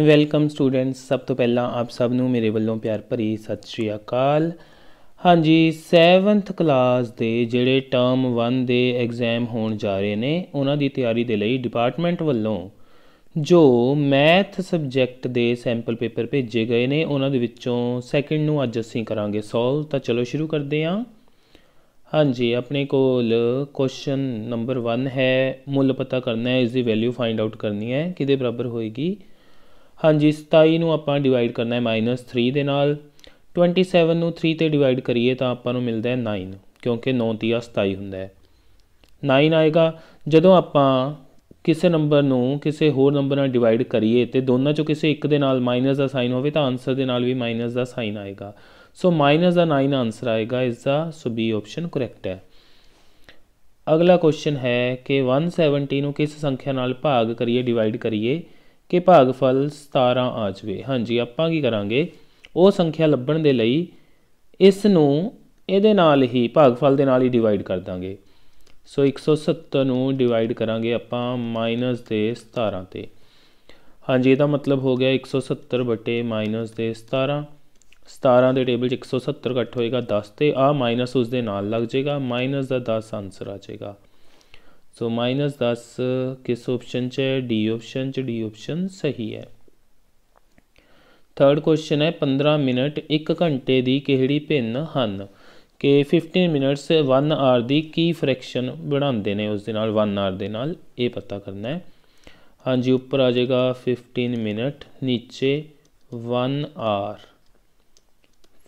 welcome students ਸਭ ਤੋਂ ਪਹਿਲਾਂ ਆਪ ਸਭ ਨੂੰ ਮੇਰੇ ਵੱਲੋਂ ਪਿਆਰ ਭਰੀ ਸਤਿ ਸ਼੍ਰੀ ਅਕਾਲ ਹਾਂਜੀ 7th ਕਲਾਸ ਦੇ ਜਿਹੜੇ ਟਰਮ 1 ਦੇ ਐਗਜ਼ਾਮ ਹੋਣ ਜਾ ਰਹੇ ਨੇ ਉਹਨਾਂ ਦੀ ਤਿਆਰੀ ਦੇ ਲਈ ਡਿਪਾਰਟਮੈਂਟ ਵੱਲੋਂ ਜੋ ਮੈਥ ਸਬਜੈਕਟ ਦੇ ਸੈਂਪਲ ਪੇਪਰ ਭੇਜੇ ਗਏ ਨੇ ਉਹਨਾਂ ਦੇ ਵਿੱਚੋਂ ਸੈਕਿੰਡ ਨੂੰ ਅੱਜ ਅਸੀਂ ਕਰਾਂਗੇ ਸੋਲਵ ਤਾਂ ਚਲੋ ਸ਼ੁਰੂ ਕਰਦੇ ਹਾਂ ਹਾਂਜੀ ਆਪਣੇ ਕੋਲ ਕੁਐਸਚਨ ਨੰਬਰ 1 ਹੈ ਮੁੱਲ ਪਤਾ ਕਰਨਾ ਹੈ ਇਸ ਦੀ ਵੈਲਿਊ ਫਾਈਂਡ ਆਊਟ ਕਰਨੀ ਹੈ ਕਿਦੇ ਬਰਾਬਰ ਹੋਏਗੀ ਹਾਂਜੀ 27 ਨੂੰ ਆਪਾਂ ਡਿਵਾਈਡ ਕਰਨਾ ਹੈ -3 ਦੇ ਨਾਲ 27 ਨੂੰ 3 ਤੇ ਡਿਵਾਈਡ ਕਰੀਏ ਤਾਂ ਆਪਾਂ ਨੂੰ ਮਿਲਦਾ ਹੈ 9 ਕਿਉਂਕਿ 9 3 27 ਹੁੰਦਾ ਹੈ 9 ਆਏਗਾ ਜਦੋਂ ਆਪਾਂ ਕਿਸੇ ਨੰਬਰ ਨੂੰ ਕਿਸੇ ਹੋਰ ਨੰਬਰ ਨਾਲ ਡਿਵਾਈਡ ਕਰੀਏ ਤੇ ਦੋਨਾਂ ਚੋਂ ਕਿਸੇ ਇੱਕ ਦੇ ਨਾਲ ਮਾਈਨਸ ਦਾ ਸਾਈਨ ਹੋਵੇ ਤਾਂ ਆਨਸਰ ਦੇ ਨਾਲ ਵੀ ਮਾਈਨਸ ਦਾ ਸਾਈਨ ਆਏਗਾ ਸੋ ਮਾਈਨਸ ਦਾ 9 ਆਨਸਰ ਆਏਗਾ ਇਸ ਦਾ ਸੋ ਬੀ ਆਪਸ਼ਨ ਕਰੈਕਟ ਹੈ ਅਗਲਾ ਕੁਐਸਚਨ ਹੈ ਕਿ 170 ਨੂੰ ਕਿਸ ਸੰਖਿਆ ਨਾਲ ਭਾਗ ਕਰੀਏ ਡਿਵਾਈਡ ਕਰੀਏ ਕਿ ਭਾਗਫਲ 17 ਆ ਜਾਵੇ ਹਾਂਜੀ ਆਪਾਂ ਕੀ ਕਰਾਂਗੇ ਉਹ ਸੰਖਿਆ ਲੱਭਣ ਦੇ ਲਈ ਇਸ ਨੂੰ ਇਹਦੇ ਨਾਲ ਹੀ ਭਾਗਫਲ ਦੇ ਨਾਲ ਹੀ ਡਿਵਾਈਡ ਕਰ ਦਾਂਗੇ ਸੋ 170 ਨੂੰ ਡਿਵਾਈਡ ਕਰਾਂਗੇ ਆਪਾਂ ਮਾਈਨਸ ਦੇ 17 ਤੇ ਹਾਂਜੀ ਇਹਦਾ ਮਤਲਬ ਹੋ ਗਿਆ 170 ਬਟੇ ਮਾਈਨਸ ਦੇ 17 17 ਦੇ ਟੇਬਲ 'ਚ 170 ਘੱਟ ਹੋਏਗਾ 10 ਤੇ ਆ ਮਾਈਨਸ ਉਸ ਦੇ ਨਾਲ ਲੱਗ ਜਾਏਗਾ ਮਾਈਨਸ ਦਾ 10 ਆਨਸਰ ਆ ਜਾਏਗਾ सो माइनस दस किस ऑप्शन च है डी ऑप्शन च डी ऑप्शन सही है थर्ड क्वेश्चन है पंद्रह मिनट एक घंटे की ਕਿਹੜੀ ਭਿੰਨ ਹਨ ਕਿ 15 ਮਿੰਟਸ 1 ਆਰ ਦੀ ਕੀ ਫ੍ਰੈਕਸ਼ਨ ਬਣਾਉਂਦੇ ਨੇ ਉਸ ਦੇ ਨਾਲ 1 ਆਰ ਦੇ ਨਾਲ ਇਹ ਪਤਾ ਕਰਨਾ ਹੈ ਹਾਂਜੀ ਉੱਪਰ ਆ ਜਾਏਗਾ 15 ਮਿੰਟ ਨੀਚੇ 1 ਆਰ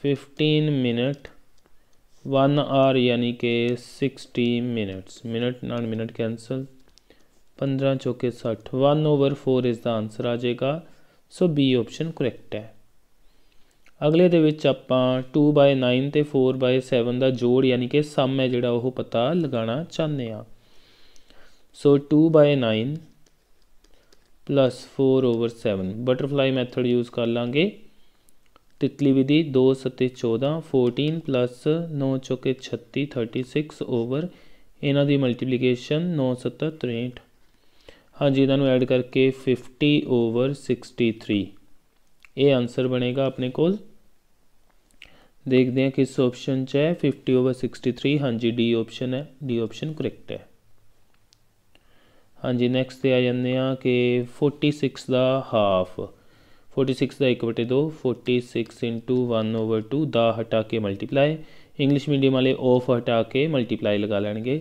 15 ਮਿੰਟ 1 आवर यानी कि 60 मिनट्स मिनट नाल मिनट कैंसिल 15 चौके 60 1 ओवर 4 इज द आंसर आ जाएगा सो बी ऑप्शन करेक्ट है ਅਗਲੇ ਦੇ ਵਿੱਚ ਆਪਾਂ 2/9 ਤੇ 4/7 ਦਾ ਜੋੜ ਯਾਨੀ ਕਿ ਸਮ ਹੈ ਜਿਹੜਾ ਉਹ ਪਤਾ ਲਗਾਉਣਾ ਚਾਹੁੰਦੇ ਆ ਸੋ 2/9 4 7 ਬਟਰਫਲਾਈ ਮੈਥਡ ਯੂਜ਼ ਕਰ ਲਾਂਗੇ तितली ਵਿਧੀ 2 सते 14 14 ਪਲੱਸ 9 ਚੌਕੇ 36 36 ਓਵਰ ਇਹਨਾਂ ਦੀ ਮਲਟੀਪਲੀਕੇਸ਼ਨ 9 7 63 ਹਾਂਜੀ ਇਹਨਾਂ ਨੂੰ ਐਡ ਕਰਕੇ 50 ਓਵਰ 63 ਇਹ ਆਨਸਰ ਬਣੇਗਾ ਆਪਣੇ ਕੋਲ ਦੇਖਦੇ ਹਾਂ ਕਿਸ ਆਪਸ਼ਨ 'ਚ ਹੈ 50 ਓਵਰ 63 ਹਾਂਜੀ ਡੀ ਆਪਸ਼ਨ ਹੈ ਡੀ ਆਪਸ਼ਨ ਕਰੈਕਟ ਹੈ ਹਾਂਜੀ ਨੈਕਸਟ ਤੇ ਆ ਜਾਂਦੇ ਆ ਕਿ 46 ਦਾ ਹਾਫ 46 ਦਾ 1 बटे 2 46 1/2 ਦਾ ਹਟਾ ਕੇ ਮਲਟੀਪਲਾਈ ਇੰਗਲਿਸ਼ ਮੀਡੀਅਮ ਵਾਲੇ ਆਫ ਹਟਾ ਕੇ ਮਲਟੀਪਲਾਈ ਲਗਾ ਲੈਣਗੇ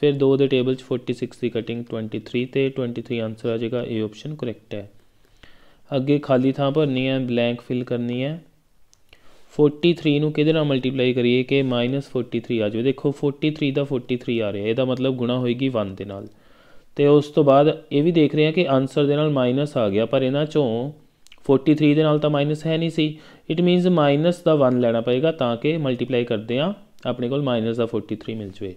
ਫਿਰ 2 ਦੇ ਟੇਬਲ 'ਚ 46 ਦੀ ਕਟਿੰਗ 23 ਤੇ 23 ਆਨਸਰ ਆ ਜਾਏਗਾ ਇਹ ਆਪਸ਼ਨ ਕਰੈਕਟ ਹੈ ਅੱਗੇ ਖਾਲੀ ਥਾਂ ਭਰਨੀ ਹੈ ਬਲੈਂਕ ਫਿਲ ਕਰਨੀ ਹੈ 43 ਨੂੰ ਕਿਹਦੇ ਨਾਲ ਮਲਟੀਪਲਾਈ ਕਰੀਏ ਕਿ -43 ਆ ਜਾਵੇ ਦੇਖੋ 43 ਦਾ 43 ਆ ਰਿਹਾ ਇਹਦਾ ਮਤਲਬ ਗੁਣਾ ਹੋਏਗੀ 1 ਦੇ ਨਾਲ ਤੇ ਉਸ ਤੋਂ ਬਾਅਦ ਇਹ ਵੀ ਦੇਖ ਰਹੇ ਹਾਂ ਕਿ ਆਨਸਰ ਦੇ ਨਾਲ ਮਾਈਨਸ ਆ ਗਿਆ ਪਰ ਇਹਨਾਂ ਚੋਂ 43 ਦੇ ਨਾਲ ਤਾਂ ਮਾਈਨਸ ਹੈ ਨਹੀਂ ਸੀ ਇਟ ਮੀਨਸ ਮਾਈਨਸ ਦਾ 1 ਲੈਣਾ ਪਏਗਾ ਤਾਂ ਕਿ ਮਲਟੀਪਲਾਈ ਕਰਦੇ ਆ ਆਪਣੇ ਕੋਲ ਮਾਈਨਸ ਦਾ 43 ਮਿਲ ਜਵੇ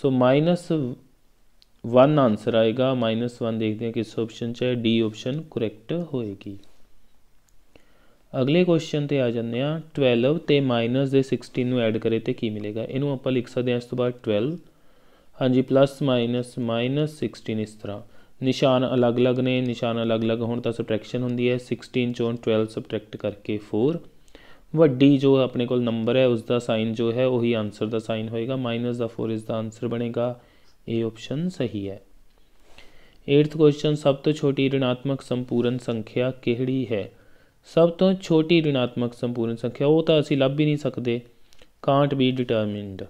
ਸੋ ਮਾਈਨਸ 1 ਆਨਸਰ ਆਏਗਾ ਮਾਈਨਸ 1 ਦੇਖਦੇ ਹਾਂ ਕਿਸ ਆਪਸ਼ਨ 'ਚ ਹੈ ਡੀ ਆਪਸ਼ਨ ਕਰੈਕਟ ਹੋਏਗੀ ਅਗਲੇ ਕੁਐਸਚਨ ਤੇ ਆ ਜਾਂਦੇ ਆ 12 ਤੇ ਮਾਈਨਸ ਦੇ 16 ਨੂੰ ਐਡ ਕਰੇ ਤੇ ਕੀ ਮਿਲੇਗਾ ਇਹਨੂੰ ਆਪਾਂ ਲਿਖ ਸਕਦੇ ਹਾਂ ਇਸ ਤੋਂ ਬਾਅਦ 12 ਹਾਂਜੀ ਪਲੱਸ ਮਾਈਨਸ ਮਾਈਨਸ 16 ਇਸ ਤਰ੍ਹਾਂ ਨਿਸ਼ਾਨ ਅਲੱਗ-ਅਲੱਗ ਨੇ ਨਿਸ਼ਾਨ ਅਲੱਗ-ਅਲੱਗ ਹੋਣ ਤਾਂ ਸਬਟ੍ਰੈਕਸ਼ਨ ਹੁੰਦੀ ਹੈ 16 ਚੋਂ 12 ਸਬਟ੍ਰੈਕਟ ਕਰਕੇ 4 ਵੱਡੀ ਜੋ ਆਪਣੇ ਕੋਲ ਨੰਬਰ ਹੈ ਉਸ ਦਾ ਸਾਈਨ ਜੋ ਹੈ ਉਹੀ ਆਨਸਰ ਦਾ ਸਾਈਨ ਹੋਏਗਾ ਮਾਈਨਸ ਦਾ 4 ਇਸ ਦਾ ਆਨਸਰ ਬਣੇਗਾ ਇਹ ਆਪਸ਼ਨ ਸਹੀ ਹੈ 8th ਕੁਐਸਚਨ ਸਭ ਤੋਂ ਛੋਟੀ ਰਿਣਾਤਮਕ ਸੰਪੂਰਨ ਸੰਖਿਆ ਕਿਹੜੀ ਹੈ ਸਭ ਤੋਂ ਛੋਟੀ ਰਿਣਾਤਮਕ ਸੰਪੂਰਨ ਸੰਖਿਆ ਉਹ ਤਾਂ ਅਸੀਂ ਲੱਭ ਹੀ ਨਹੀਂ ਸਕਦੇ ਕਾਂਟ ਬੀ ਡਿਟਰਮਾਈਨਡ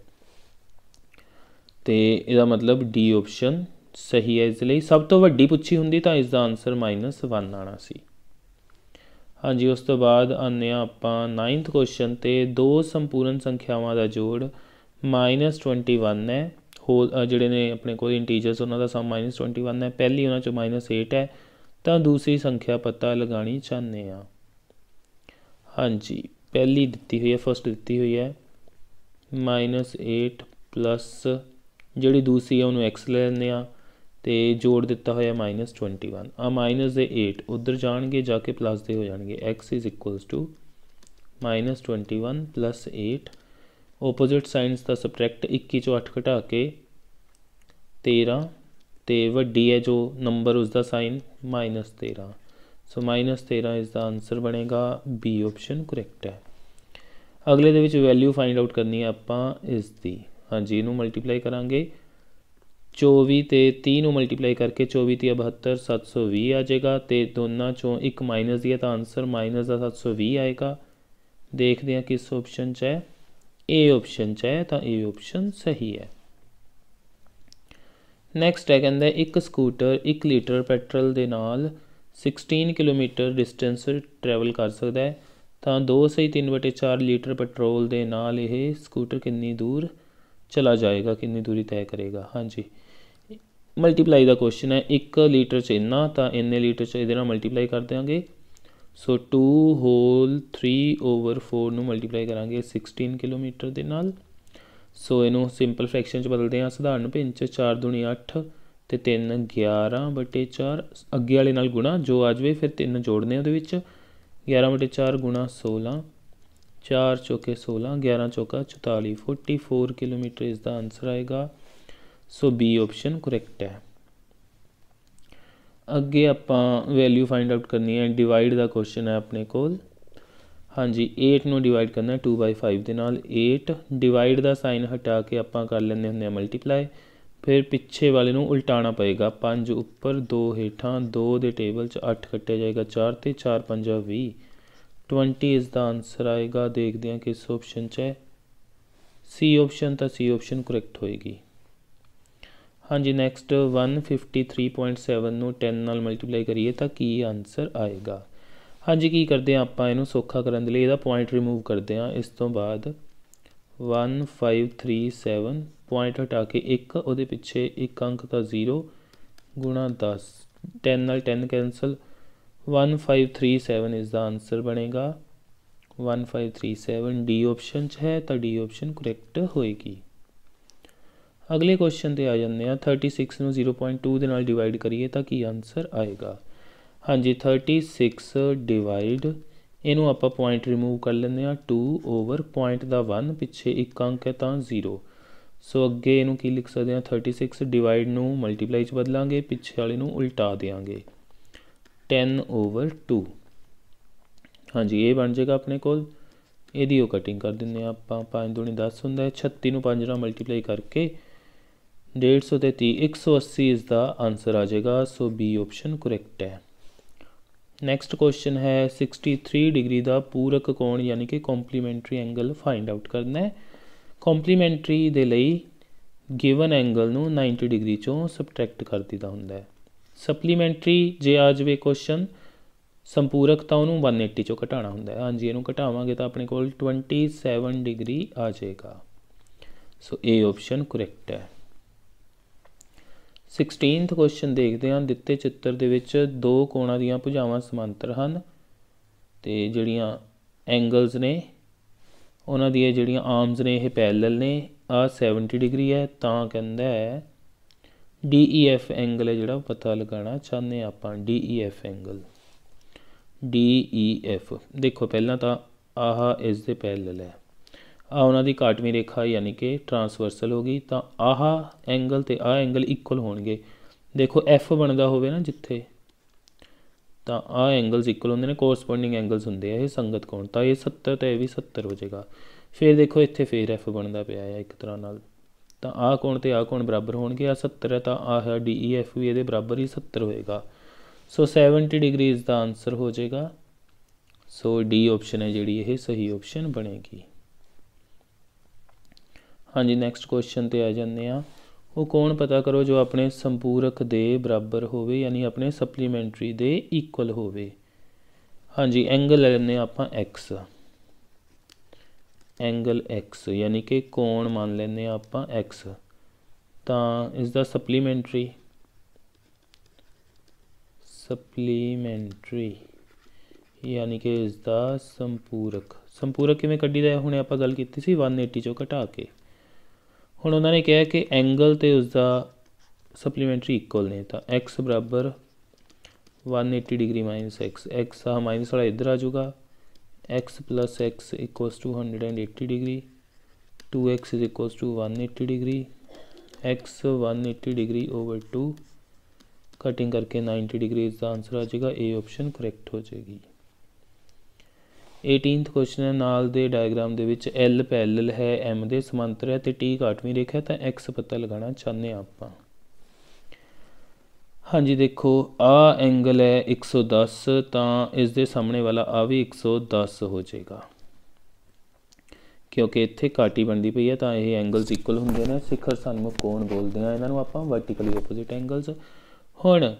ਤੇ ਇਹਦਾ ਮਤਲਬ ਡੀ ਆਪਸ਼ਨ ਸਹੀ ਹੈ ਇਸ ਲਈ ਸਭ ਤੋਂ ਵੱਡੀ ਪੁੱਛੀ ਹੁੰਦੀ ਤਾਂ ਇਸ ਦਾ ਆਨਸਰ -1 ਆਣਾ ਸੀ ਹਾਂਜੀ ਉਸ ਤੋਂ ਬਾਅਦ ਆਨੇ ਆਪਾਂ 9th ਕੁਐਸਚਨ ਤੇ ਦੋ ਸੰਪੂਰਨ ਸੰਖਿਆਵਾਂ ਦਾ ਜੋੜ -21 ਹੈ ਹੋਲ ਜਿਹੜੇ ਨੇ ਆਪਣੇ ਕੋਲ ਇੰਟੀਜਰਸ ਉਹਨਾਂ ਦਾ ਸਮ -21 ਹੈ ਪਹਿਲੀ ਉਹਨਾਂ ਚੋਂ -8 ਹੈ ਤਾਂ ਦੂਸਰੀ ਸੰਖਿਆ ਪਤਾ ਲਗਾਣੀ ਚਾਹੁੰਦੇ ਆ ਹਾਂਜੀ ਪਹਿਲੀ ਦਿੱਤੀ ਹੋਈ ਹੈ ਫਸਟ ਦਿੱਤੀ ਹੋਈ ਹੈ -8 ਜਿਹੜੀ ਦੂਸਰੀ ਹੈ ਉਹਨੂੰ x ਲੈ ਲੈਂਦੇ ਆ ਤੇ ਜੋੜ ਦਿੱਤਾ ਹੋਇਆ -21 ਆ ਮਾਈਨਸ ਦੇ 8 ਉਧਰ ਜਾਣਗੇ ਜਾ ਕੇ ਪਲੱਸ ਦੇ ਹੋ ਜਾਣਗੇ x -21 8 ਆਪੋਜ਼ਿਟ ਸਾਈਨਸ ਦਾ ਸਬਟ੍ਰੈਕਟ 21 ਚੋਂ 8 ਘਟਾ ਕੇ 13 ਤੇ ਵੱਡੀ ਹੈ ਜੋ ਨੰਬਰ ਉਸ ਦਾ ਸਾਈਨ -13 ਸੋ -13 ਇਸ ਦਾ ਆਨਸਰ ਬਣੇਗਾ b ਆਪਸ਼ਨ ਕਰੈਕਟ ਹੈ ਅਗਲੇ ਦੇ ਵਿੱਚ ਵੈਲਿਊ ਫਾਈਂਡ ਆਊਟ ਕਰਨੀ ਹੈ ਆਪਾਂ ਇਸ ਦੀ ਹਾਂਜੀ ਇਹਨੂੰ ਮਲਟੀਪਲਾਈ ਕਰਾਂਗੇ 24 ਤੇ 30 ਨੂੰ ਮਲਟੀਪਲਾਈ ਕਰਕੇ 24 ਤੇ 72 720 ਆ ਜਾਏਗਾ ਤੇ ਦੋਨਾਂ ਚੋਂ ਇੱਕ ਮਾਈਨਸ ਦੀ ਹੈ ਤਾਂ ਆਨਸਰ ਮਾਈਨਸ ਦਾ 720 ਆਏਗਾ ਦੇਖਦੇ ਹਾਂ ਕਿਸ ਆਪਸ਼ਨ 'ਚ ਹੈ ਏ ਆਪਸ਼ਨ 'ਚ ਹੈ ਤਾਂ ਏ ਆਪਸ਼ਨ ਸਹੀ ਹੈ ਨੈਕਸਟ ਹੈ ਕਹਿੰਦਾ ਇੱਕ ਸਕੂਟਰ 1 ਲੀਟਰ ਪੈਟਰੋਲ ਦੇ ਨਾਲ 16 ਕਿਲੋਮੀਟਰ ਡਿਸਟੈਂਸ ਟਰੈਵਲ ਕਰ ਸਕਦਾ ਹੈ ਤਾਂ 2 ਸਹੀ 3/4 ਲੀਟਰ ਪੈਟਰੋਲ ਦੇ ਨਾਲ ਇਹ ਸਕੂਟਰ ਕਿੰਨੀ ਦੂਰ ਚਲਾ ਜਾਏਗਾ ਕਿੰਨੀ ਦੂਰੀ ਤੈਅ ਕਰੇਗਾ ਹਾਂਜੀ ਮਲਟੀਪਲਾਈ ਦਾ ਕੁਐਸਚਨ ਹੈ 1 ਲੀਟਰ ਚ ਇੰਨਾ ਤਾਂ ਇੰਨੇ ਲੀਟਰ ਚ ਇਹਦੇ ਨਾਲ ਮਲਟੀਪਲਾਈ ਕਰ ਦਿਆਂਗੇ ਸੋ 2 ਹੋਲ 3 ਓਵਰ 4 ਨੂੰ ਮਲਟੀਪਲਾਈ ਕਰਾਂਗੇ 16 ਕਿਲੋਮੀਟਰ ਦੇ ਨਾਲ ਸੋ ਇਹਨੂੰ ਸਿੰਪਲ ਫ੍ਰੈਕਸ਼ਨ ਚ ਬਦਲਦੇ ਹਾਂ ਸਧਾਰਨ ਭਿੰਨ ਚ 4 ਦੁਨੀ 8 ਤੇ 3 11 ਬਟੇ 4 ਅੱਗੇ ਵਾਲੇ ਨਾਲ ਗੁਣਾ ਜੋ ਆ ਜਵੇ ਫਿਰ 3 ਜੋੜਨੇ ਆ ਉਹਦੇ ਵਿੱਚ 11 ਬਟੇ 4 ਗੁਣਾ 16 4 ਚੋਕੇ 16 11 ਚੋਕਾ 44 44 ਕਿਲੋਮੀਟਰ ਇਸ ਦਾ ਆਨਸਰ ਆਏਗਾ ਸੋ ਬੀ ਆਪਸ਼ਨ ਕਰੈਕਟ ਹੈ ਅੱਗੇ ਆਪਾਂ ਵੈਲਿਊ ਫਾਈਂਡ ਆਊਟ ਕਰਨੀ ਹੈ ਡਿਵਾਈਡ ਦਾ ਕੁਐਸਚਨ ਹੈ ਆਪਣੇ ਕੋਲ ਹਾਂਜੀ 8 ਨੂੰ ਡਿਵਾਈਡ ਕਰਨਾ ਹੈ 2/5 ਦੇ ਨਾਲ 8 ਡਿਵਾਈਡ ਦਾ ਸਾਈਨ ਹਟਾ ਕੇ ਆਪਾਂ ਕਰ ਲੈਂਦੇ ਹੁੰਦੇ ਆ ਮਲਟੀਪਲਾਈ ਫਿਰ ਪਿੱਛੇ ਵਾਲੇ ਨੂੰ ਉਲਟਾਣਾ ਪਏਗਾ 5 ਉੱਪਰ 2 ਹੇਠਾਂ 2 ਦੇ ਟੇਬਲ 'ਚ 8 ਕੱਟਿਆ ਜਾਏਗਾ 4 ਤੇ 4 5 20 20 ਇਸ ਦਾ ਆਨਸਰ ਆਏਗਾ ਦੇਖਦੇ ਹਾਂ ਕਿਸ ਆਪਸ਼ਨ 'ਚ ਹੈ ਸੀ ਆਪਸ਼ਨ ਤਾਂ ਸੀ ਆਪਸ਼ਨ ਕਰੈਕਟ ਹੋਏਗੀ ਹਾਂਜੀ ਨੈਕਸਟ 153.7 ਨੂੰ 10 ਨਾਲ ਮਲਟੀਪਲਾਈ ਕਰੀਏ ਤਾਂ ਕੀ ਆਨਸਰ ਆਏਗਾ ਹਾਂਜੀ ਕੀ ਕਰਦੇ ਆ ਆਪਾਂ ਇਹਨੂੰ ਸੌਖਾ ਕਰਨ ਦੇ ਲਈ ਇਹਦਾ ਪੁਆਇੰਟ ਰਿਮੂਵ ਕਰਦੇ ਆ ਇਸ ਤੋਂ ਬਾਅਦ 1537 ਪੁਆਇੰਟ ਹਟਾ ਕੇ 1 ਉਹਦੇ ਪਿੱਛੇ ਇੱਕ ਅੰਕ ਦਾ 0 ਗੁਣਾ 10 10 ਨਾਲ 10 ਕੈਨਸਲ 1537 ਇਸ ਦਾ ਆਨਸਰ ਬਣੇਗਾ 1537 ਡੀ ਆਪਸ਼ਨ 'ਚ ਹੈ ਤਾਂ ਡੀ ਆਪਸ਼ਨ ਕਰੈਕਟ ਹੋਏਗੀ ਅਗਲੇ ਕੁਐਸਚਨ ਤੇ ਆ ਜਾਂਦੇ ਆ 36 ਨੂੰ 0.2 ਦੇ ਨਾਲ ਡਿਵਾਈਡ ਕਰੀਏ ਤਾਂ ਕੀ ਆਨਸਰ ਆਏਗਾ ਹਾਂਜੀ 36 ਡਿਵਾਈਡ ਇਹਨੂੰ ਆਪਾਂ ਪੁਆਇੰਟ ਰਿਮੂਵ ਕਰ ਲੈਂਦੇ ਆ 2 ਓਵਰ ਪੁਆਇੰਟ ਦਾ 1 ਪਿੱਛੇ ਇੱਕ ਅੰਕ ਹੈ ਤਾਂ 0 ਸੋ ਅੱਗੇ ਇਹਨੂੰ ਕੀ ਲਿਖ ਸਕਦੇ ਆ 36 ਡਿਵਾਈਡ ਨੂੰ ਮਲਟੀਪਲਾਈ ਚ ਬਦਲਾਂਗੇ ਪਿੱਛੇ ਵਾਲੇ ਨੂੰ ਉਲਟਾ ਦੇਾਂਗੇ 10 ਓਵਰ 2 ਹਾਂਜੀ ਇਹ ਬਣ ਜਾਏਗਾ ਆਪਣੇ ਕੋਲ ਇਹਦੀ ਉਹ ਕਟਿੰਗ ਕਰ ਦਿੰਦੇ ਆ ਆਪਾਂ 5 2 10 ਹੁੰਦਾ ਹੈ 36 ਨੂੰ 5 ਨਾਲ ਮਲਟੀਪਲਾਈ ਕਰਕੇ 150 ਤੇ 30 180 ਇਸ ਦਾ ਆਨਸਰ ਆ ਜਾਏਗਾ ਸੋ ਬੀ ਆਪਸ਼ਨ ਕਰੈਕਟ ਹੈ ਨੈਕਸਟ ਕੁਐਸਚਨ ਹੈ 63 ਡਿਗਰੀ ਦਾ ਪੂਰਕ ਕੋਣ ਯਾਨੀ ਕਿ ਕੰਪਲੀਮੈਂਟਰੀ ਐਂਗਲ ਫਾਈਂਡ ਆਊਟ ਕਰਨਾ ਹੈ ਕੰਪਲੀਮੈਂਟਰੀ ਦੇ ਲਈ ਗਿਵਨ ਐਂਗਲ ਨੂੰ 90 ਡਿਗਰੀ ਚੋਂ ਸਬਟ੍ਰੈਕਟ ਕਰ ਦਿੱਤਾ ਹੁੰਦਾ ਹੈ ਸਪਲੀਮੈਂਟਰੀ ਜੇ ਆ ਜਵੇ ਕੁਐਸਚਨ ਸੰਪੂਰਕ ਤਾਂ ਉਹਨੂੰ 180 ਚੋਂ ਘਟਾਣਾ ਹੁੰਦਾ ਹੈ ਹਾਂਜੀ ਇਹਨੂੰ ਘਟਾਵਾਂਗੇ ਤਾਂ ਆਪਣੇ ਕੋਲ 27 ਡਿਗਰੀ ਆ ਜਾਏਗਾ ਸੋ A ਆਪਸ਼ਨ ਕਰੈਕਟ ਹੈ 16th ਕੁਐਸਚਨ ਦੇਖਦੇ ਹਾਂ ਦਿੱਤੇ ਚਿੱਤਰ ਦੇ ਵਿੱਚ ਦੋ ਕੋਣਾਂ ਦੀਆਂ ਭੁਜਾਵਾਂ ਸਮਾਂਤਰ ਹਨ ਤੇ ਜਿਹੜੀਆਂ ਐਂਗਲਸ ਨੇ ਉਹਨਾਂ ਦੀਆਂ ਜਿਹੜੀਆਂ ਆਰਮਸ ਨੇ ਇਹ ਪੈਰਲਲ ਨੇ ਆ 70 ਡਿਗਰੀ ਹੈ ਤਾਂ ਕਹਿੰਦਾ ਹੈ DEF ਐਂਗਲ ਹੈ ਜਿਹੜਾ ਪਤਾ ਲਗਾਣਾ ਚਾਹੁੰਦੇ ਆਪਾਂ DEF ਐਂਗਲ DEF ਦੇਖੋ ਪਹਿਲਾਂ ਤਾਂ ਆਹ ਇਸ ਦੇ ਪੈਰਲਲ ਹੈ ਆ ਉਹਨਾਂ ਦੀ ਕਾਟਵੀਂ ਰੇਖਾ ਯਾਨੀ ਕਿ ਟਰਾਂਸਵਰਸਲ ਹੋ ਗਈ ਤਾਂ ਆਹ ਐਂਗਲ ਤੇ ਆਹ ਐਂਗਲ ਇਕੁਅਲ ਹੋਣਗੇ ਦੇਖੋ ਐਫ ਬਣਦਾ ਹੋਵੇ ਨਾ ਜਿੱਥੇ ਤਾਂ ਆਹ ਐਂਗਲਸ ਇਕੁਅਲ ਹੁੰਦੇ ਨੇ ਕੋਰਸਪੋਂਡਿੰਗ ਐਂਗਲਸ ਹੁੰਦੇ ਆ ਇਹ ਸੰਗਤ ਕੋਣ ਤਾਂ ਇਹ 70 ਤੇ ਇਹ ਵੀ 70 ਹੋ ਜਾਏਗਾ ਫਿਰ ਦੇਖੋ ਇੱਥੇ ਫੇਰ ਐਫ ਬਣਦਾ ਪਿਆ ਆ ਇੱਕ ਤਰ੍ਹਾਂ ਨਾਲ ਤਾਂ ਆਹ ਕੋਣ ਤੇ ਆਹ ਕੋਣ ਬਰਾਬਰ ਹੋਣਗੇ ਆ 70 ਹੈ ਤਾਂ ਆਹ ਹੈ ਡੀਈਐਫ e, ਵੀ ਇਹਦੇ ਬਰਾਬਰ ਹੀ 70 ਹੋਏਗਾ ਸੋ 70 ਡਿਗਰੀਜ਼ ਦਾ ਆਨਸਰ ਹੋ ਜਾਏਗਾ ਸੋ ਡੀ ਆਪਸ਼ਨ ਹੈ ਜਿਹੜੀ ਇਹ ਸਹੀ ਆਪਸ਼ਨ ਬਣੇਗੀ ਹਾਂਜੀ ਨੈਕਸਟ ਕੁਐਸਚਨ ਤੇ ਆ ਜਾਂਦੇ ਆ ਉਹ ਕੌਣ ਪਤਾ ਕਰੋ ਜੋ ਆਪਣੇ ਸੰਪੂਰਕ ਦੇ ਬਰਾਬਰ ਹੋਵੇ ਯਾਨੀ ਆਪਣੇ ਸਪਲੀਮੈਂਟਰੀ ਦੇ ਇਕੁਅਲ ਹੋਵੇ ਹਾਂਜੀ ਐਂਗਲ ਲੈ ਲੈਂਦੇ ਆਪਾਂ x ਐਂਗਲ x ਯਾਨੀ ਕਿ ਕੋਣ ਮੰਨ ਲੈਂਦੇ ਆਪਾਂ x ਤਾਂ ਇਸ ਦਾ ਸਪਲੀਮੈਂਟਰੀ ਸਪਲੀਮੈਂਟਰੀ ਯਾਨੀ ਕਿ ਇਸ ਦਾ ਸੰਪੂਰਕ ਸੰਪੂਰਕ ਕਿਵੇਂ ਕੱਢੀਦਾ ਹੁਣੇ ਆਪਾਂ ਗੱਲ ਕੀਤੀ ਸੀ 180 ਚੋਂ ਘਟਾ ਕੇ हूँ उन्होंने कहा कि एंगल तो उसका सप्लीमेंटरी इक्वल ने तो एक्स बराबर one eighty degree minus X X आ माइनस वाला इधर आ जूगा X plus X equal to hundred and eighty degree two X is equal to one eighty degree X one eighty degree over two cutting करके ninety degree इसका answer आ जाएगा A option correct हो जाएगी 18th ਕੁਐਸਚਨ ਨਾਲ ਦੇ diagram ਦੇ ਵਿੱਚ L ਪੈਰਲਲ ਹੈ M ਦੇ ਸਮਾਂਤਰ ਹੈ ਤੇ T ਕਾਟਵੀਂ ਰੇਖਾ ਤਾਂ X ਪਤਾ ਲਗਾਉਣਾ ਚਾਹੁੰਦੇ ਆ ਆਪਾਂ ਹਾਂਜੀ ਦੇਖੋ ਆ ਐਂਗਲ ਹੈ 110 ਤਾਂ ਇਸ ਦੇ ਸਾਹਮਣੇ ਵਾਲਾ ਆ ਵੀ 110 ਹੋ ਜਾਏਗਾ ਕਿਉਂਕਿ ਇੱਥੇ ਕਾਟੀ ਬਣਦੀ ਪਈ ਹੈ ਤਾਂ ਇਹ ਐਂਗਲਸ ਇਕੁਅਲ ਹੁੰਦੇ ਨੇ ਸਿਖਰ ਸਨਮੁਖ ਕੋਣ ਬੋਲਦੇ ਆ ਇਹਨਾਂ ਨੂੰ ਆਪਾਂ ਵਰਟੀਕਲੀ ਆਪੋਜ਼ਿਟ ਐਂਗਲਸ ਹੁਣ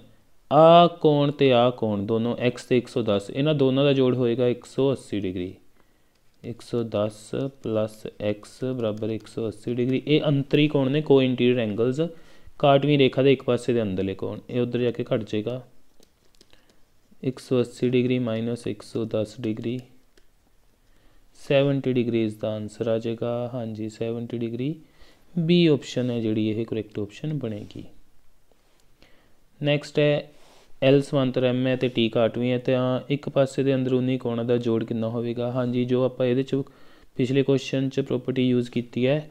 ਆ ਕੋਣ ਤੇ ਆ ਕੋਣ ਦੋਨੋਂ x ਤੇ 110 ਇਹਨਾਂ ਦੋਨਾਂ ਦਾ ਜੋੜ ਹੋਏਗਾ 180 ਡਿਗਰੀ 110 x 180 ਡਿਗਰੀ ਇਹ ਅੰਤਰੀ ਕੋਣ ਨੇ ਕੋ ਇੰਟੀਰੀਅਰ ਐਂਗਲਸ ਕਾਟਵੀਂ ਰੇਖਾ ਦੇ ਇੱਕ ਪਾਸੇ ਦੇ ਅੰਦਰਲੇ ਕੋਣ ਇਹ ਉਧਰ ਜਾ ਕੇ ਘਟ ਜਾਏਗਾ 180 ਡਿਗਰੀ 110 ਡਿਗਰੀ 70 ਡਿਗਰੀ ਇਸ ਦਾ ਆਨਸਰ ਆ ਜਾਏਗਾ ਹਾਂਜੀ 70 ਡਿਗਰੀ ਬੀ ਆਪਸ਼ਨ ਹੈ ਜਿਹੜੀ ਇਹ ਕਰੈਕਟ ਆਪਸ਼ਨ ਬਣੇਗੀ ਨੈਕਸਟ ਹੈ ਐਲ ਸਮਾਂਤਰ ਐਮ ਹੈ ਤੇ ਟੀ ਕਾਟਵੀਂ ਹੈ ਤਾਂ ਇੱਕ ਪਾਸੇ ਦੇ ਅੰਦਰੂਨੀ ਕੋਣ ਦਾ ਜੋੜ ਕਿੰਨਾ ਹੋਵੇਗਾ ਹਾਂਜੀ ਜੋ ਆਪਾਂ ਇਹਦੇ 'ਚ ਪਿਛਲੇ ਕੁਐਸਚਨ 'ਚ ਪ੍ਰੋਪਰਟੀ ਯੂਜ਼ ਕੀਤੀ ਹੈ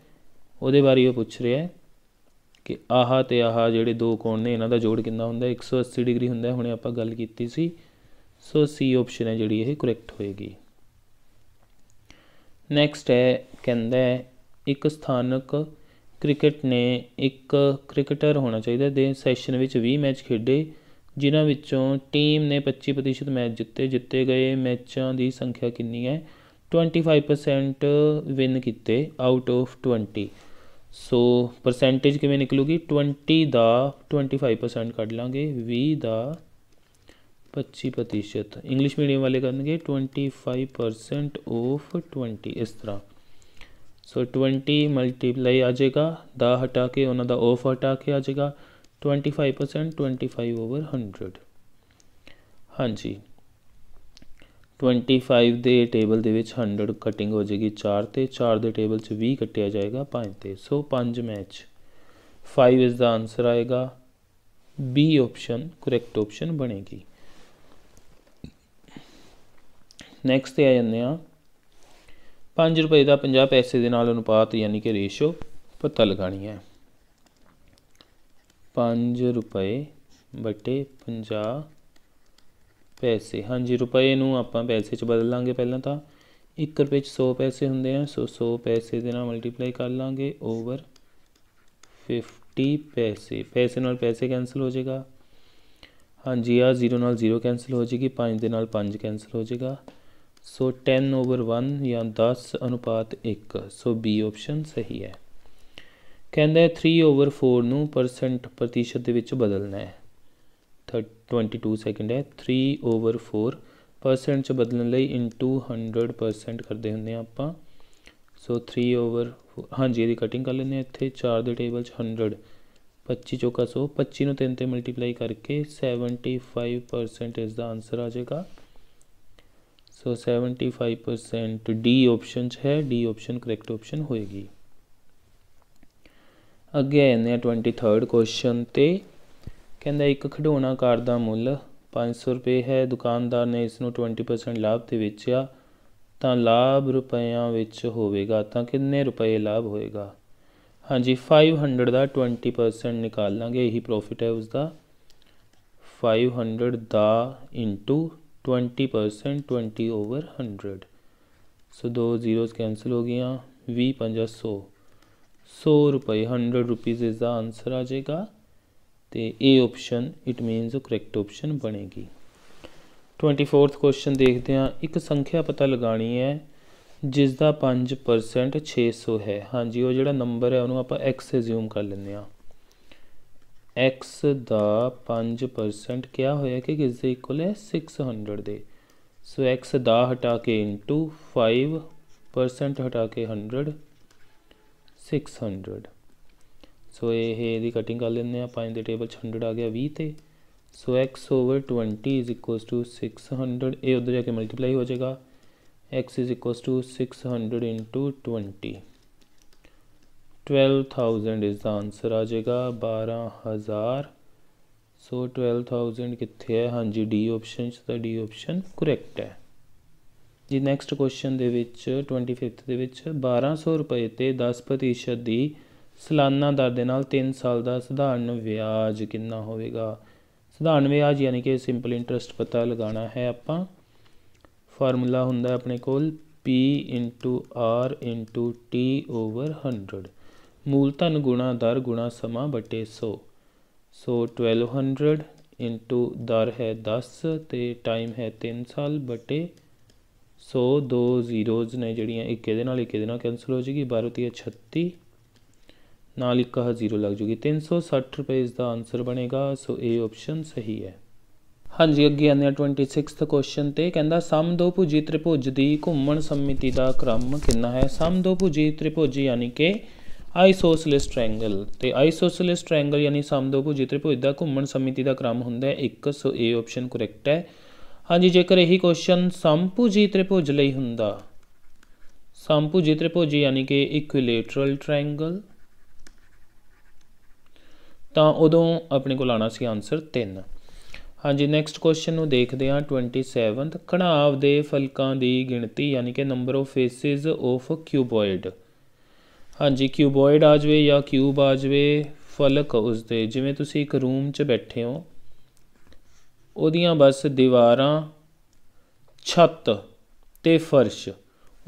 ਉਹਦੇ ਬਾਰੇ ਉਹ ਪੁੱਛ ਰਿਹਾ ਹੈ ਕਿ ਆਹ ਤੇ ਆਹ ਜਿਹੜੇ ਦੋ ਕੋਣ ਨੇ ਇਹਨਾਂ ਦਾ ਜੋੜ ਕਿੰਨਾ ਹੁੰਦਾ 180 ਡਿਗਰੀ ਹੁੰਦਾ ਹੁਣੇ ਆਪਾਂ ਗੱਲ ਕੀਤੀ ਸੀ ਸੋ ਸੀ ਆਪਸ਼ਨ ਹੈ ਜਿਹੜੀ ਇਹ ਕਰੈਕਟ ਹੋਏਗੀ ਨੈਕਸਟ ਹੈ ਕਹਿੰਦਾ ਹੈ ਇੱਕ ਸਥਾਨਕ ਕ੍ਰਿਕਟ ਨੇ ਇੱਕ ਕ੍ਰਿਕਟਰ ਹੋਣਾ ਚਾਹੀਦਾ ਦੇ ਸੈਸ਼ਨ ਵਿੱਚ 20 ਮੈਚ ਖੇਡੇ ਜਿਨ੍ਹਾਂ ਵਿੱਚੋਂ ਟੀਮ ਨੇ ਪੱਚੀ ਪ੍ਰਤੀਸ਼ਤ ਮੈਚ ਜਿੱਤੇ ਜਿੱਤੇ ਗਏ ਮੈਚਾਂ ਦੀ ਸੰਖਿਆ ਕਿੰਨੀ ਹੈ ਟਵੈਂਟੀ ਫਾਈਵ ਪਰਸੈਂਟ ਵਿਨ ਕੀਤੇ out of twenty so percentage ਕਿਵੇਂ ਨਿਕਲੂਗੀ 20 ਦਾ 25% ਕੱਢ ਲਾਂਗੇ 20 ਦਾ 25% ਇੰਗਲਿਸ਼ ਮੀਡੀਅਮ ਵਾਲੇ ਕਰਨਗੇ 25% ਆਫ 20 ਇਸ ਤਰ੍ਹਾਂ ਸੋ 20 ਮਲਟੀਪਲਾਈ ਆ ਜਾਏਗਾ ਦਾ ਹਟਾ ਕੇ ਉਹਨਾਂ ਦਾ ਆਫ ਹਟਾ ਕੇ ਆ ਜਾਏਗਾ 25% 25 ओवर 100 जी 25 ਦੇ ਟੇਬਲ ਦੇ ਵਿੱਚ 100 ਕਟਿੰਗ ਹੋ ਜਾਏਗੀ 4 ਤੇ 4 ਦੇ ਟੇਬਲ 'ਚ 20 ਕੱਟਿਆ ਜਾਏਗਾ 5 ਤੇ ਸੋ 5 ਮੈਚ 5 ਇਸ ਦਾ ਆਨਸਰ ਆਏਗਾ ਬੀ ਆਪਸ਼ਨ ਕਰੈਕਟ ਆਪਸ਼ਨ ਬਣੇਗੀ ਨੈਕਸਟ ਤੇ ਆ ਜਾਂਦੇ ਆ 5 ਰੁਪਏ ਦਾ 50 ਪੈਸੇ ਦੇ ਨਾਲ ਅਨੁਪਾਤ ਯਾਨੀ ਕਿ ਰੇਸ਼ੋ ਪਤਾ ਲਗਾਣੀ ਹੈ 5 ਰੁਪਏ ਬਟੇ 50 ਪੈਸੇ ਹਾਂਜੀ ਰੁਪਏ ਨੂੰ ਆਪਾਂ ਪੈਸੇ 'ਚ ਬਦਲ ਲਾਂਗੇ ਪਹਿਲਾਂ ਤਾਂ 1 ਰੁਪਏ 'ਚ 100 ਪੈਸੇ ਹੁੰਦੇ ਆ ਸੋ 100 ਪੈਸੇ ਦੇ ਨਾਲ ਮਲਟੀਪਲਾਈ ਕਰ ਲਾਂਗੇ ਓਵਰ 50 ਪੈਸੇ ਪੈਸੇ ਨਾਲ ਪੈਸੇ ਕੈਨਸਲ ਹੋ ਜਾਏਗਾ ਹਾਂਜੀ ਆ 0 ਨਾਲ 0 ਕੈਨਸਲ ਹੋ ਜਾਏਗੀ 5 ਦੇ ਨਾਲ 5 ਕੈਨਸਲ ਹੋ ਜਾਏਗਾ ਸੋ 10 ਓਵਰ 1 ਜਾਂ 10 ਅਨੁਪਾਤ 1 ਸੋ ਬੀ ਆਪਸ਼ਨ ਸਹੀ ਹੈ ਕਹਿੰਦਾ 3 ਓਵਰ 4 ਨੂੰ ਪਰਸੈਂਟ ਪ੍ਰਤੀਸ਼ਤ ਦੇ ਵਿੱਚ ਬਦਲਣਾ ਹੈ 22 ਸੈਕਿੰਡ ਹੈ 3 ਓਵਰ 4 ਪਰਸੈਂਟ ਚ ਬਦਲਣ ਲਈ ਇਨਟੂ 100% ਕਰਦੇ ਹੁੰਦੇ ਆ ਆਪਾਂ ਸੋ 3 ਓਵਰ ਹਾਂਜੀ ਇਹਦੀ ਕਟਿੰਗ ਕਰ ਲੈਂਦੇ ਆ ਇੱਥੇ 4 ਦੇ ਟੇਬਲ ਚ 100 25 ਚੋਕਾ 100 25 ਨੂੰ 3 ਤੇ ਮਲਟੀਪਲਾਈ ਕਰਕੇ 75% ਇਸ ਦਾ ਆਨਸਰ ਆ ਜਾਏਗਾ ਸੋ 75% ਡੀ ਆਪਸ਼ਨ ਚ ਹੈ ਡੀ ਆਪਸ਼ਨ ਕਰੈਕਟ ਆਪਸ਼ਨ ਹੋਏਗੀ ਅੱਗੇ ਆ ਜਾਂਦੇ ਆ 23rd ਕੁਐਸਚਨ ਤੇ ਕਹਿੰਦਾ ਇੱਕ ਖਡੋਣਾ ਕਾਰ ਦਾ ਮੁੱਲ 500 ਰੁਪਏ ਹੈ ਦੁਕਾਨਦਾਰ ਨੇ ਇਸ ਨੂੰ 20% ਲਾਭ ਤੇ ਵੇਚਿਆ ਤਾਂ ਲਾਭ ਰੁਪਈਆਂ ਵਿੱਚ ਹੋਵੇਗਾ ਤਾਂ ਕਿੰਨੇ ਰੁਪਏ ਲਾਭ ਹੋਏਗਾ ਹਾਂਜੀ 500 ਦਾ 20% ਲਾਂਗੇ ਇਹੀ ਪ੍ਰੋਫਿਟ ਹੈ ਉਸ ਦਾ 500 ਦਾ ਇੰਟੂ 20% 20 ਓਵਰ 100 ਸੋ ਦੋ ਜ਼ੀਰੋਜ਼ ਕੈਨਸਲ ਹੋ ਗਈਆਂ 20 500 100 ਰੁਪਏ 100 ਰੁਪੀਸ ਇਸ ਦਾ ਆਨਸਰ ਆ ਜਾਏਗਾ ਤੇ ਇਹ option it means correct option ਬਣੇਗੀ 24th ਕੁਐਸਚਨ ਦੇਖਦੇ ਹਾਂ ਇੱਕ ਸੰਖਿਆ ਪਤਾ ਲਗਾਣੀ ਹੈ ਜਿਸ ਦਾ 5% 600 ਹੈ ਹਾਂਜੀ ਉਹ ਜਿਹੜਾ ਨੰਬਰ ਹੈ ਉਹਨੂੰ ਆਪਾਂ x ਅਸਿਊਮ ਕਰ ਲੈਂਦੇ ਹਾਂ x ਦਾ 5% ਕਿਹਾ ਹੋਇਆ ਕਿ ਕਿਸ ਦੇ ਇਕੁਅਲ ਹੈ 600 ਦੇ ਸੋ x ਦਾ ਹਟਾ ਕੇ 5% ਹਟਾ ਕੇ 100 सिक्स हंड्रड सो ये यदि कटिंग कर लें पाँच के टेबल हंड्रेड आ गया भी so X over twenty is equal to six hundred ए उधर जाके मल्टीप्लाई हो जाएगा X is equal to six hundred into twenty twelve thousand is the answer आ जाएगा बारह हज़ार सो ट्वेल्व थाउजेंड कितने हाँ जी D option D option correct है ਜੀ ਨੈਕਸਟ ਕੁਐਸਚਨ ਦੇ ਵਿੱਚ 25th ਦੇ ਵਿੱਚ 1200 ਰੁਪਏ ਤੇ 10% ਦੀ ਸਾਲਾਨਾ ਦਰ ਦੇ ਨਾਲ 3 ਸਾਲ ਦਾ ਸਧਾਰਨ ਵਿਆਜ ਕਿੰਨਾ ਹੋਵੇਗਾ ਸਧਾਰਨ ਵਿਆਜ ਯਾਨੀ ਕਿ ਸਿੰਪਲ ਇੰਟਰਸਟ ਪਤਾ ਲਗਾਉਣਾ ਹੈ ਆਪਾਂ ਫਾਰਮੂਲਾ ਹੁੰਦਾ ਆਪਣੇ ਕੋਲ P R T ਓਵਰ 100 ਮੂਲਧਨ ਗੁਣਾ ਦਰ ਗੁਣਾ ਸਮਾਂ ਬਟੇ 100 ਸੋ 1200 ਦਰ ਹੈ 10 ਤੇ ਟਾਈਮ ਹੈ 3 ਸਾਲ ਬਟੇ ਸੋ ਦੋ ਜ਼ੀਰੋਜ਼ ਨੇ ਜਿਹੜੀਆਂ ਇੱਕ ਇਹਦੇ ਨਾਲ ਇੱਕ ਇਹਦੇ ਨਾਲ ਕੈਨਸਲ ਹੋ ਜਾਏਗੀ 12 ਤੇ 36 ਨਾਲ ਇੱਕ ਆਹ ਜ਼ੀਰੋ ਲੱਗ ਜੂਗੀ 360 ਰੁਪਏ ਇਸ ਦਾ ਆਨਸਰ ਬਣੇਗਾ ਸੋ ਇਹ ਆਪਸ਼ਨ ਸਹੀ ਹੈ ਹਾਂਜੀ ਅੱਗੇ ਆਨੇ 26th ਕੁਐਸਚਨ ਤੇ ਕਹਿੰਦਾ ਸਮ ਦੋ ਭੁਜੀ ਤ੍ਰਿਭੁਜ ਦੀ ਘੁੰਮਣ ਸਮਮਿਤੀ ਦਾ ਕ੍ਰਮ ਕਿੰਨਾ ਹੈ ਸਮ ਦੋ ਭੁਜੀ ਤ੍ਰਿਭੁਜ ਯਾਨੀ ਕਿ ਆਈਸੋਸਲਿਸ ਟ੍ਰਾਇੰਗਲ ਤੇ ਆਈਸੋਸਲਿਸ ਟ੍ਰਾਇੰਗਲ ਯਾਨੀ ਸਮ ਦੋ ਭੁਜੀ ਤ੍ਰਿਭੁਜ ਦਾ ਘੁੰਮਣ ਸਮਮਿਤੀ ਦਾ ਕ੍ਰਮ ਹੁੰਦਾ ਹੈ 1 ਸੋ ਏ ਆਪਸ਼ਨ ਕਰੈਕਟ ਹੈ ਹਾਂਜੀ ਜੇਕਰ ਇਹੀ ਕੁਐਸਚਨ ਸੰਪੂਜੀ ਤ੍ਰਿਭੁਜ ਲਈ ਹੁੰਦਾ ਸੰਪੂਜੀ ਤ੍ਰਿਭੁਜ ਯਾਨੀ ਕਿ ਇਕੁਇਲੇਟਰਲ ਟ੍ਰਾਇੰਗਲ ਤਾਂ ਉਦੋਂ ਆਪਣੇ ਕੋਲ ਆਣਾ ਸੀ ਆਨਸਰ 3 ਹਾਂਜੀ ਨੈਕਸਟ ਕੁਐਸਚਨ ਨੂੰ ਦੇਖਦੇ ਹਾਂ 27th ਘਣਾਵ ਦੇ ਫਲਕਾਂ ਦੀ ਗਿਣਤੀ ਯਾਨੀ ਕਿ number of faces of cuboid ਹਾਂਜੀ ਕਿਊਬੋਇਡ ਆ ਜਵੇ ਜਾਂ ਕਿਊਬ ਆ ਜਵੇ ਫਲਕ ਉਸ ਦੇ ਜਿਵੇਂ ਤੁਸੀਂ ਇੱਕ ਰੂਮ 'ਚ ਬੈਠੇ ਹੋ ਉਹਦੀਆਂ ਬਸ ਦੀਵਾਰਾਂ ਛੱਤ ਤੇ ਫਰਸ਼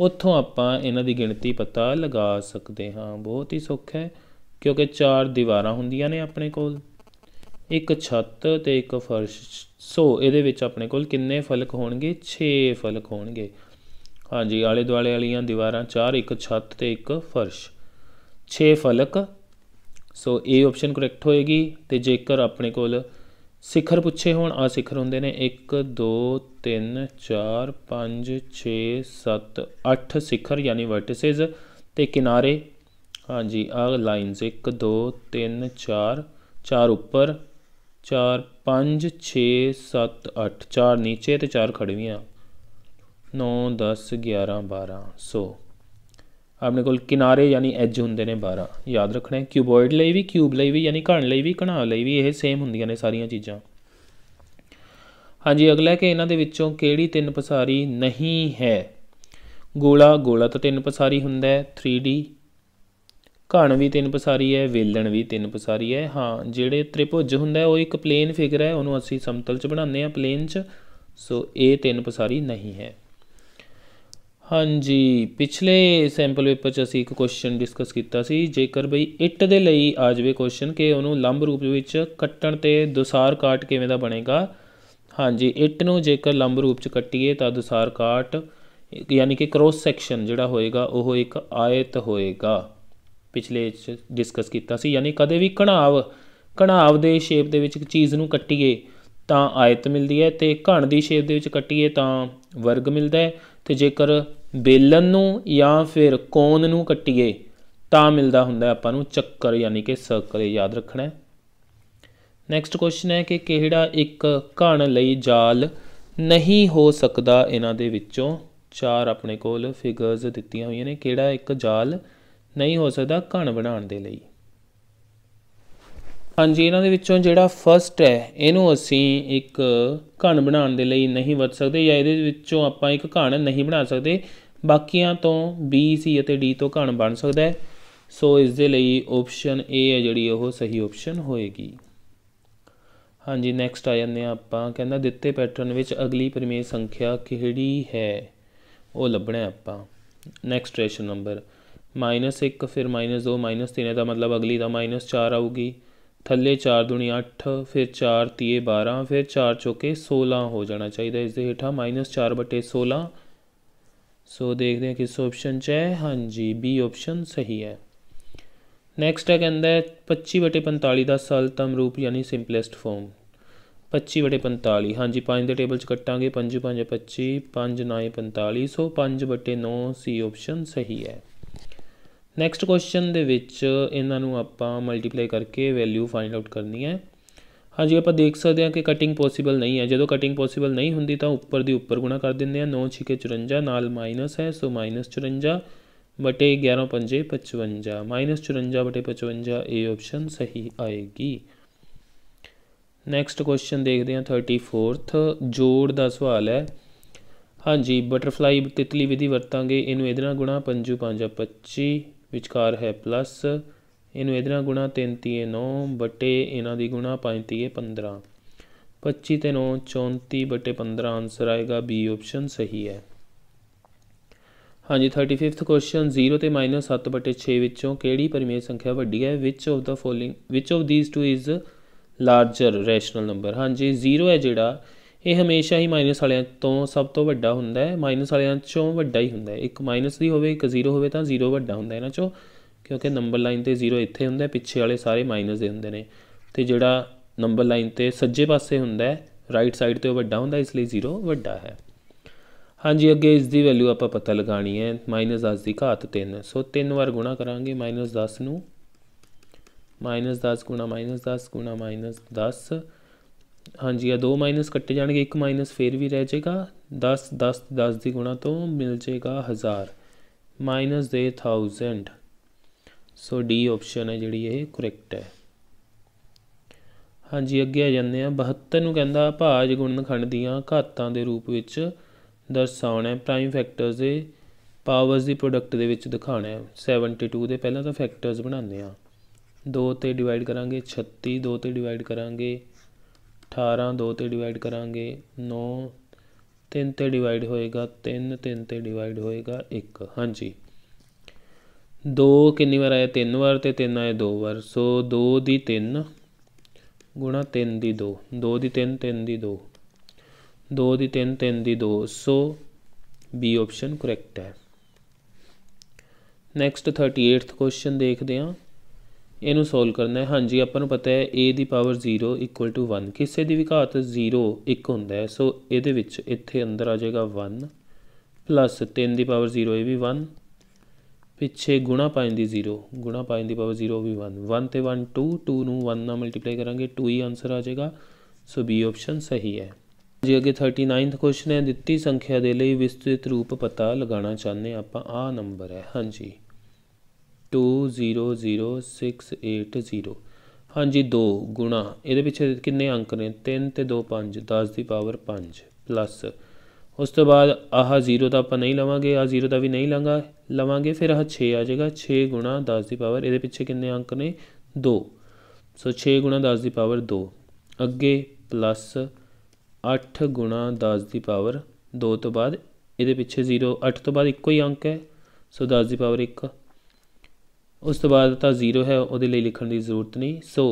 ਉੱਥੋਂ ਆਪਾਂ ਇਹਨਾਂ ਦੀ ਗਿਣਤੀ ਪਤਾ ਲਗਾ ਸਕਦੇ ਹਾਂ ਬਹੁਤ ਹੀ ਸੌਖਾ ਹੈ ਕਿਉਂਕਿ ਚਾਰ ਦੀਵਾਰਾਂ ਹੁੰਦੀਆਂ ਨੇ ਆਪਣੇ ਕੋਲ ਇੱਕ ਛੱਤ ਤੇ ਇੱਕ ਫਰਸ਼ ਸੋ ਇਹਦੇ ਵਿੱਚ ਆਪਣੇ ਕੋਲ ਕਿੰਨੇ ਫਲਕ ਹੋਣਗੇ 6 ਫਲਕ ਹੋਣਗੇ ਹਾਂਜੀ ਆਲੇ ਦੁਆਲੇ ਵਾਲੀਆਂ ਦੀਵਾਰਾਂ ਚਾਰ ਇੱਕ ਛੱਤ ਤੇ ਇੱਕ ਫਰਸ਼ 6 ਫਲਕ ਸੋ ਇਹ ਆਪਸ਼ਨ ਕਰੈਕਟ ਹੋਏਗੀ ਤੇ ਜੇਕਰ ਆਪਣੇ ਕੋਲ ਸਿਖਰ ਪੁੱਛੇ ਹੋਣ ਆ ਸਿਖਰ ਹੁੰਦੇ ਨੇ 1 2 3 4 5 6 7 8 ਸਿਖਰ ਯਾਨੀ ਵਰਟਿਸਿਸ ਤੇ ਕਿਨਾਰੇ ਹਾਂਜੀ ਆ ਲਾਈਨਸ 1 2 3 4 4 ਉੱਪਰ 4 5 6 7 8 4 ਨੀਚੇ ਤੇ 4 ਖੜਵੀਆਂ 9 10 11 12 ਸੋ ਆਪਣੇ ਕੋਲ ਕਿਨਾਰੇ ਯਾਨੀ ਐਜ ਹੁੰਦੇ ਨੇ 12 ਯਾਦ ਰੱਖਣਾ ਹੈ ਕਿਊਬੋਇਡ ਲਈ ਵੀ ਕਿਊਬ ਲਈ ਵੀ ਯਾਨੀ ਘਣ ਲਈ ਵੀ ਘਣਾ ਲਈ ਵੀ ਇਹ ਸੇਮ ਹੁੰਦੀਆਂ ਨੇ ਸਾਰੀਆਂ ਚੀਜ਼ਾਂ ਹਾਂਜੀ ਅਗਲਾ ਕਿ ਇਹਨਾਂ ਦੇ ਵਿੱਚੋਂ ਕਿਹੜੀ ਤਿੰਨ ਪਸਾਰੀ ਨਹੀਂ ਹੈ ਗੋਲਾ ਗੋਲਾ ਤਾਂ ਤਿੰਨ ਪਸਾਰੀ ਹੁੰਦਾ ਹੈ 3D ਘਣ ਵੀ ਤਿੰਨ ਪਸਾਰੀ ਹੈ ਵੇਲਣ ਵੀ ਤਿੰਨ ਪਸਾਰੀ ਹੈ ਹਾਂ ਜਿਹੜੇ ਤ੍ਰਿਭੁਜ ਹੁੰਦਾ ਉਹ ਇੱਕ ਪਲੇਨ ਫਿਗਰ ਹੈ ਉਹਨੂੰ ਅਸੀਂ ਸਮਤਲ 'ਚ ਬਣਾਉਂਦੇ ਆ ਪਲੇਨ 'ਚ ਸੋ ਇਹ ਤਿੰਨ ਪਸਾਰੀ ਨਹੀਂ ਹੈ ਹਾਂਜੀ ਪਿਛਲੇ ਸੈਂਪਲ ਪੇਪਰ 'ਚ ਅਸੀਂ ਇੱਕ ਕੁਐਸਚਨ ਡਿਸਕਸ ਕੀਤਾ ਸੀ ਜੇਕਰ ਬਈ ਇੱਟ ਦੇ ਲਈ ਆ ਜਾਵੇ ਕੁਐਸਚਨ ਕਿ ਉਹਨੂੰ ਲੰਬ ਰੂਪ ਵਿੱਚ ਕੱਟਣ ਤੇ ਦੁਸਾਰ ਕਾਟ ਕਿਵੇਂ ਦਾ ਬਣੇਗਾ ਹਾਂਜੀ ਇੱਟ ਨੂੰ ਜੇਕਰ ਲੰਬ ਰੂਪ 'ਚ ਕੱਟੀਏ ਤਾਂ ਦੁਸਾਰ ਕਾਟ ਯਾਨੀ ਕਿ ਕ੍ਰੋਸ ਸੈਕਸ਼ਨ ਜਿਹੜਾ ਹੋਏਗਾ ਉਹ ਇੱਕ ਆਇਤ ਹੋਏਗਾ ਪਿਛਲੇ ਚ ਡਿਸਕਸ ਕੀਤਾ ਸੀ ਯਾਨੀ ਕਦੇ ਵੀ ਘਣਾਵ ਘਣਾਵ ਦੇ ਸ਼ੇਪ ਦੇ ਵਿੱਚ ਇੱਕ ਚੀਜ਼ ਨੂੰ ਕੱਟੀਏ ਤਾਂ ਆਇਤ ਮਿਲਦੀ ਹੈ ਤੇ ਘਣ ਦੀ ਸ਼ੇਪ ਦੇ ਵਿੱਚ ਕੱਟੀਏ ਤਾਂ ਵਰਗ ਮਿਲਦਾ ਹੈ ਤੇ ਜੇਕਰ ਬੇਲਨ ਨੂੰ ਜਾਂ ਫਿਰ ਕੋਨ ਨੂੰ ਕੱਟੀਏ ਤਾਂ ਮਿਲਦਾ ਹੁੰਦਾ ਆਪਾਂ ਨੂੰ ਚੱਕਰ ਯਾਨੀ ਕਿ ਸਰਕਲ ਯਾਦ ਰੱਖਣਾ ਹੈ ਨੈਕਸਟ ਕੁਐਸਚਨ ਹੈ ਕਿ ਕਿਹੜਾ ਇੱਕ ਘਣ ਲਈ ਜਾਲ ਨਹੀਂ ਹੋ ਸਕਦਾ ਇਹਨਾਂ ਦੇ ਵਿੱਚੋਂ ਚਾਰ ਆਪਣੇ ਕੋਲ ਫਿਗਰਸ ਦਿੱਤੀਆਂ ਹੋਈਆਂ ਨੇ ਕਿਹੜਾ ਇੱਕ ਜਾਲ ਨਹੀਂ ਹੋ ਸਕਦਾ ਘਣ ਬਣਾਉਣ ਦੇ ਲਈ ਹਾਂਜੀ ਇਹਨਾਂ ਦੇ ਵਿੱਚੋਂ ਜਿਹੜਾ ਫਰਸਟ ਹੈ ਇਹਨੂੰ ਅਸੀਂ ਇੱਕ ਘਣ ਬਣਾਉਣ ਦੇ ਲਈ ਨਹੀਂ ਵਰਤ ਸਕਦੇ ਜਾਂ ਇਹਦੇ ਵਿੱਚੋਂ ਆਪਾਂ ਇੱਕ ਘਣ ਨਹੀਂ ਬਣਾ ਸਕਦੇ ਬਾਕੀਆਂ ਤੋਂ B C ਅਤੇ D ਤੋਂ ਘਣ ਬਣ ਸਕਦਾ ਹੈ ਸੋ ਇਸ ਦੇ ਲਈ ਆਪਸ਼ਨ A ਹੈ ਜਿਹੜੀ ਉਹ ਸਹੀ ਆਪਸ਼ਨ ਹੋਏਗੀ ਹਾਂਜੀ ਨੈਕਸਟ ਆ ਜਾਂਦੇ ਆ ਆਪਾਂ ਕਹਿੰਦਾ ਦਿੱਤੇ ਪੈਟਰਨ ਵਿੱਚ ਅਗਲੀ ਪਰਿਮੇਯ ਸੰਖਿਆ ਕਿਹੜੀ ਹੈ ਉਹ ਲੱਭਣਾ ਆਪਾਂ ਨੈਕਸਟ ਰੇਸ਼ਨ ਨੰਬਰ -1 ਫਿਰ -2 -3 ਦਾ ਮਤਲਬ ਅਗਲੀ ਦਾ -4 ਆਊਗੀ ਥੱਲੇ 4 ਦੁਣੀ 8 ਫਿਰ 4 ਤੀਏ 12 ਫਿਰ 4 ਚੋਕੇ 16 ਹੋ ਜਾਣਾ ਚਾਹੀਦਾ ਇਸ ਦੇ ਹੇਠਾਂ -4/16 ਸੋ ਦੇਖਦੇ ਹਾਂ ਕਿਸ ਆਪਸ਼ਨ 'ਚ ਹੈ ਹਾਂਜੀ B ਆਪਸ਼ਨ ਸਹੀ ਹੈ ਨੈਕਸਟ ਹੈ ਕਹਿੰਦਾ 25/45 ਦਾ ਸਲਤਮ ਰੂਪ ਯਾਨੀ ਸਿੰਪਲੈਸਟ ਫਾਰਮ 25/45 ਹਾਂਜੀ 5 ਦੇ ਟੇਬਲ 'ਚ ਕੱਟਾਂਗੇ 5 5 25 5 9 45 ਸੋ 5/9 C ਆਪਸ਼ਨ ਸਹੀ ਹੈ ਨੈਕਸਟ ਕੁਐਸਚਨ ਦੇ ਵਿੱਚ ਇਹਨਾਂ ਨੂੰ ਆਪਾਂ ਮਲਟੀਪਲਾਈ ਕਰਕੇ ਵੈਲਿਊ ਫਾਈਂਡ ਆਊਟ ਕਰਨੀ ਹੈ ਹਾਂਜੀ ਆਪਾਂ ਦੇਖ ਸਕਦੇ ਹਾਂ ਕਿ ਕਟਿੰਗ ਪੋਸੀਬਲ ਨਹੀਂ ਹੈ ਜਦੋਂ ਕਟਿੰਗ ਪੋਸੀਬਲ ਨਹੀਂ ਹੁੰਦੀ ਤਾਂ ਉੱਪਰ ਦੀ ਉੱਪਰ ਗੁਣਾ ਕਰ ਦਿੰਦੇ ਆ 9 6 54 ਨਾਲ ਮਾਈਨਸ ਹੈ ਸੋ ਮਾਈਨਸ 54 ਬਟੇ 11 5 55 ਮਾਈਨਸ 54 ਬਟੇ 55 ਇਹ ਆਪਸ਼ਨ ਸਹੀ ਆਏਗੀ ਨੈਕਸਟ ਕੁਐਸਚਨ ਦੇਖਦੇ ਹਾਂ 34th ਜੋੜ ਦਾ ਸਵਾਲ ਹੈ ਹਾਂਜੀ ਬਟਰਫਲਾਈ ਤਿਤਲੀ ਵਿਧੀ ਵਰਤਾਂਗੇ ਇਹਨੂੰ ਇਹਦੇ ਨਾਲ ਗੁਣਾ 5 5 25 ਵਿਚਕਾਰ ਹੈ ਪਲੱਸ ਇਹਨੂੰ ਇਹਦੇ ਨਾਲ ਗੁਣਾ 3 ਏ 9 ਬਟੇ ਇਹਨਾਂ ਦੀ ਗੁਣਾ 5 ਏ 15 25 ਤੇ 9 34 ਬਟੇ 15 ਆਨਸਰ ਆਏਗਾ ਬੀ ਆਪਸ਼ਨ ਸਹੀ ਹੈ ਹਾਂਜੀ 35th ਕੁਐਸਚਨ 0 ਤੇ -7 ਬਟੇ 6 ਵਿੱਚੋਂ ਕਿਹੜੀ ਪਰਿਮੇਯ ਸੰਖਿਆ ਵੱਡੀ ਹੈ which of the following which of these two is larger rational number ਹਾਂਜੀ 0 ਹੈ ਜਿਹੜਾ ਇਹ ਹਮੇਸ਼ਾ ਹੀ ਮਾਈਨਸ ਵਾਲਿਆਂ ਤੋਂ ਸਭ ਤੋਂ ਵੱਡਾ ਹੁੰਦਾ ਹੈ ਮਾਈਨਸ ਵਾਲਿਆਂ ਚੋਂ ਵੱਡਾ ਹੀ ਹੁੰਦਾ ਹੈ ਇੱਕ ਮਾਈਨਸ ਦੀ ਹੋਵੇ ਇੱਕ ਜ਼ੀਰੋ ਹੋਵੇ ਤਾਂ ਜ਼ੀਰੋ ਵੱਡਾ ਹੁੰਦਾ ਇਹਨਾਂ ਚੋਂ ਕਿਉਂਕਿ ਨੰਬਰ ਲਾਈਨ ਤੇ ਜ਼ੀਰੋ ਇੱਥੇ ਹੁੰਦਾ ਪਿੱਛੇ ਵਾਲੇ ਸਾਰੇ ਮਾਈਨਸ ਦੇ ਹੁੰਦੇ ਨੇ ਤੇ ਜਿਹੜਾ ਨੰਬਰ ਲਾਈਨ ਤੇ ਸੱਜੇ ਪਾਸੇ ਹੁੰਦਾ ਹੈ ਰਾਈਟ ਸਾਈਡ ਤੇ ਉਹ ਵੱਡਾ ਹੁੰਦਾ ਇਸ ਲਈ ਜ਼ੀਰੋ ਵੱਡਾ ਹੈ ਹਾਂਜੀ ਅੱਗੇ ਇਸ ਦੀ ਵੈਲਿਊ ਆਪਾਂ ਪਤਾ ਲਗਾਣੀ ਹੈ -10 ਦੀ ਘਾਤ 3 ਸੋ 3 ਵਾਰ ਗੁਣਾ ਕਰਾਂਗੇ ਮਾਈਨਸ -10 ਨੂੰ ਮਾਈਨਸ -10 ਗੁਣਾ -10 -10 ਹਾਂਜੀ ਆ 2 ਮਾਈਨਸ ਕੱਟੇ ਜਾਣਗੇ 1 ਮਾਈਨਸ ਫੇਰ ਵੀ ਰਹਿ ਜਾਏਗਾ 10 10 10 ਦੀ ਗੁਣਾ ਤੋਂ ਮਿਲ ਜਾਏਗਾ 1000 ਮਾਈਨਸ ਦੇ 1000 ਸੋ ਡੀ ਆਪਸ਼ਨ ਹੈ ਜਿਹੜੀ ਇਹ ਕਰੈਕਟ ਹੈ ਹਾਂਜੀ ਅੱਗੇ ਆ ਜਾਂਦੇ ਆ 72 ਨੂੰ ਕਹਿੰਦਾ ਭਾਜ ਗੁਣਨਖੰਡ ਦੀਆਂ ਘਾਤਾਂ ਦੇ ਰੂਪ ਵਿੱਚ ਦਰਸਾਉਣਾ ਹੈ ਪ੍ਰਾਈਮ ਫੈਕਟਰਸ ਦੇ ਪਾਵਰਸ ਦੀ ਪ੍ਰੋਡਕਟ ਦੇ ਵਿੱਚ ਦਿਖਾਣਾ ਹੈ 72 ਦੇ ਪਹਿਲਾਂ ਤਾਂ ਫੈਕਟਰਸ ਬਣਾਉਂਦੇ ਆ 2 ਤੇ ਡਿਵਾਈਡ ਕਰਾਂਗੇ 36 2 ਤੇ ਡਿਵਾਈਡ ਕਰਾਂਗੇ 18 2 ਤੇ ਡਿਵਾਈਡ ਕਰਾਂਗੇ 9 3 ਤੇ ਡਿਵਾਈਡ ਹੋਏਗਾ 3 3 ਤੇ ਡਿਵਾਈਡ ਹੋਏਗਾ 1 ਹਾਂਜੀ 2 ਕਿੰਨੀ ਵਾਰ ਆਇਆ 3 ਵਾਰ ਤੇ 3 ਆਇਆ 2 ਵਾਰ ਸੋ 2 ਦੀ 3 ਗੁਣਾ 3 ਦੀ 2 2 ਦੀ 3 3 ਦੀ 2 2 ਦੀ 3 3 ਦੀ 2 ਸੋ ਬੀ ਆਪਸ਼ਨ ਕਰੈਕਟ ਹੈ ਨੈਕਸਟ 38th ਕੁਐਸਚਨ ਦੇਖਦੇ ਹਾਂ ਇਹਨੂੰ ਸੋਲਵ ਕਰਨਾ ਹੈ ਹਾਂਜੀ ਆਪਾਂ ਨੂੰ ਪਤਾ ਹੈ a ਦੀ ਪਾਵਰ 0 ਇਕੁਅਲ ਟੂ 1 ਕਿਸੇ ਦੀ ਵੀ ਘਾਤ 0 1 ਹੁੰਦਾ ਹੈ ਸੋ ਇਹਦੇ ਵਿੱਚ ਇੱਥੇ ਅੰਦਰ ਆ ਜਾਏਗਾ 1 ਪਲੱਸ 3 ਦੀ ਪਾਵਰ 0 ਇਹ ਵੀ 1 ਪਿੱਛੇ ਗੁਣਾ 5 ਦੀ 0 ਗੁਣਾ 5 ਦੀ ਪਾਵਰ 0 ਵੀ 1 1 ਤੇ 1 2 2 ਨੂੰ 1 ਨਾਲ ਮਲਟੀਪਲਾਈ ਕਰਾਂਗੇ 2 ਹੀ ਆਨਸਰ ਆ ਜਾਏਗਾ ਸੋ B ਆਪਸ਼ਨ ਸਹੀ ਹੈ ਜੀ ਅੱਗੇ 39th ਕੁਐਸਚਨ ਹੈ ਦਿੱਤੀ ਸੰਖਿਆ ਦੇ ਲਈ ਵਿਸਤ੍ਰਿਤ ਰੂਪ ਪਤਾ ਲਗਾਉਣਾ ਚਾਹੁੰਦੇ ਆਪਾਂ ਆ ਨੰਬਰ ਹੈ ਹਾਂਜੀ 2006080 ਹਾਂਜੀ 2 ਗੁਣਾ ਇਹਦੇ ਪਿੱਛੇ ਕਿੰਨੇ ਅੰਕ ਨੇ 3 ਤੇ 2 5 10 ਦੀ ਪਾਵਰ 5 ਪਲੱਸ ਉਸ ਤੋਂ ਬਾਅਦ ਆਹ 0 ਤਾਂ ਆਪਾਂ ਨਹੀਂ ਲਵਾਂਗੇ ਆਹ 0 ਦਾ ਵੀ ਨਹੀਂ ਲਾਂਗਾ ਲਵਾਂਗੇ ਫਿਰ ਆਹ 6 ਆ ਜਾਏਗਾ 6 ਗੁਣਾ 10 ਦੀ ਪਾਵਰ ਇਹਦੇ ਪਿੱਛੇ ਕਿੰਨੇ ਅੰਕ ਨੇ 2 ਸੋ 6 ਗੁਣਾ 10 ਦੀ ਪਾਵਰ 2 ਅੱਗੇ ਪਲੱਸ 8 ਗੁਣਾ 10 ਦੀ ਪਾਵਰ 2 ਤੋਂ ਬਾਅਦ ਇਹਦੇ ਪਿੱਛੇ 0 8 ਤੋਂ ਬਾਅਦ ਇੱਕੋ ਹੀ ਅੰਕ ਹੈ ਸੋ 10 ਦੀ ਪਾਵਰ 1 ਉਸ ਤੋਂ ਬਾਅਦ ਤਾਂ ਜ਼ੀਰੋ ਹੈ ਉਹਦੇ ਲਈ ਲਿਖਣ ਦੀ ਜ਼ਰੂਰਤ ਨਹੀਂ ਸੋ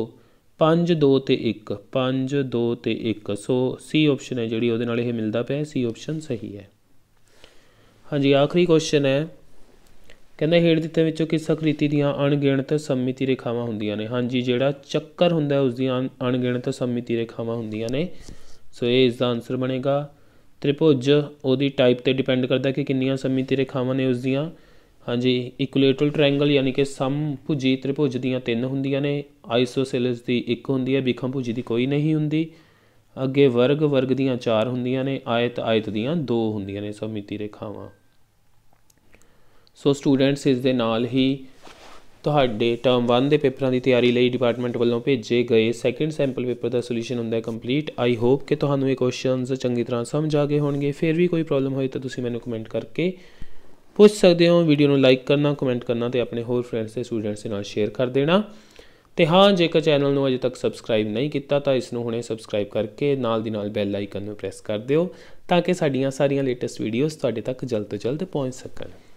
5 2 ਤੇ 1 5 2 ਤੇ 1 ਸੋ ਸੀ ਆਪਸ਼ਨ ਹੈ ਜਿਹੜੀ ਉਹਦੇ ਨਾਲ ਇਹ ਮਿਲਦਾ ਪਿਆ ਸੀ ਆਪਸ਼ਨ ਸਹੀ ਹੈ ਹਾਂਜੀ ਆਖਰੀ ਕੁਐਸਚਨ ਹੈ ਕਹਿੰਦਾ ਹੇਠ ਦਿੱਤੇ ਵਿੱਚੋਂ ਕਿਸ ਆਕ੍ਰਿਤੀ ਦੀਆਂ ਅਣਗਿਣਤ ਸਮਮਿਤੀ ਰੇਖਾਵਾਂ ਹੁੰਦੀਆਂ ਨੇ ਹਾਂਜੀ ਜਿਹੜਾ ਚੱਕਰ ਹੁੰਦਾ ਉਸ ਦੀਆਂ ਅਣਗਿਣਤ ਸਮਮਿਤੀ ਰੇਖਾਵਾਂ ਹੁੰਦੀਆਂ ਨੇ ਸੋ ਇਹ ਇਸ ਦਾ ਆਨਸਰ ਬਣੇਗਾ ਤ੍ਰਿਭੁਜ ਉਹਦੀ ਟਾਈਪ ਤੇ ਡਿਪੈਂਡ ਕਰਦਾ ਕਿ ਕਿੰਨੀਆਂ ਸਮਮਿਤੀ ਰੇਖਾਵਾਂ ਨੇ ਉਸ ਦੀਆਂ ਹਾਂਜੀ ਇਕੁਇਲੇਟਰਲ ਟ੍ਰਾਇੰਗਲ ਯਾਨੀ ਕਿ ਸਮਭੁਜੀ ਤ੍ਰਿਭੁਜ ਦੀਆਂ ਤਿੰਨ ਹੁੰਦੀਆਂ ਨੇ ਆਈਸੋਸੈਲਸ ਦੀ ਇੱਕ ਹੁੰਦੀ ਹੈ ਵਿਖਮਭੁਜੀ ਦੀ ਕੋਈ ਨਹੀਂ ਹੁੰਦੀ ਅੱਗੇ ਵਰਗ ਵਰਗ ਦੀਆਂ ਚਾਰ ਹੁੰਦੀਆਂ ਨੇ ਆਇਤ ਆਇਤ ਦੀਆਂ ਦੋ ਹੁੰਦੀਆਂ ਨੇ ਸਮਮਿਤੀ ਰੇਖਾਵਾਂ ਸੋ ਸਟੂਡੈਂਟਸ ਇਸ ਦੇ ਨਾਲ ਹੀ ਤੁਹਾਡੇ ਟਰਮ 1 ਦੇ ਪੇਪਰਾਂ ਦੀ ਤਿਆਰੀ ਲਈ ਡਿਪਾਰਟਮੈਂਟ ਵੱਲੋਂ ਭੇਜੇ ਗਏ ਸੈਕੰਡ ਸੈਂਪਲ ਪੇਪਰ ਦਾ ਸੋਲੂਸ਼ਨ ਹੁੰਦਾ ਹੈ ਕੰਪਲੀਟ ਆਈ ਹੋਪ ਕਿ ਤੁਹਾਨੂੰ ਇਹ ਕੁਐਸਚਨਸ ਚੰਗੀ ਤਰ੍ਹਾਂ ਸਮਝ ਆ ਗਏ ਹੋਣਗੇ ਫਿਰ ਵੀ ਕੋਈ ਪ੍ਰੋਬਲਮ ਹੋਈ ਤਾਂ ਤੁਸੀਂ ਮੈਨੂੰ ਕਮੈਂਟ ਕਰਕੇ ਪੁੱਛ ਸਕਦੇ ਹੋ ਵੀਡੀਓ ਨੂੰ ਲਾਈਕ ਕਰਨਾ ਕਮੈਂਟ ਕਰਨਾ ਤੇ ਆਪਣੇ ਹੋਰ ਫਰੈਂਡਸ ਤੇ ਸਟੂਡੈਂਟਸ ਨਾਲ ਸ਼ੇਅਰ ਕਰ ਦੇਣਾ ਤੇ ਹਾਂ ਜੇਕਰ ਚੈਨਲ ਨੂੰ ਅਜੇ ਤੱਕ ਸਬਸਕ੍ਰਾਈਬ ਨਹੀਂ ਕੀਤਾ ਤਾਂ ਇਸ ਨੂੰ ਹੁਣੇ ਸਬਸਕ੍ਰਾਈਬ ਕਰਕੇ ਨਾਲ ਦੀ ਨਾਲ ਬੈਲ ਆਈਕਨ ਨੂੰ ਪ੍ਰੈਸ ਕਰ ਦਿਓ ਤਾਂ ਕਿ ਸਾਡੀਆਂ ਸਾਰੀਆਂ ਲੇਟੈਸਟ ਵੀਡੀਓਜ਼ ਤੁਹਾਡੇ ਤੱਕ ਜਲਦ ਤੋਂ ਜਲਦ ਪਹੁੰਚ ਸਕਣ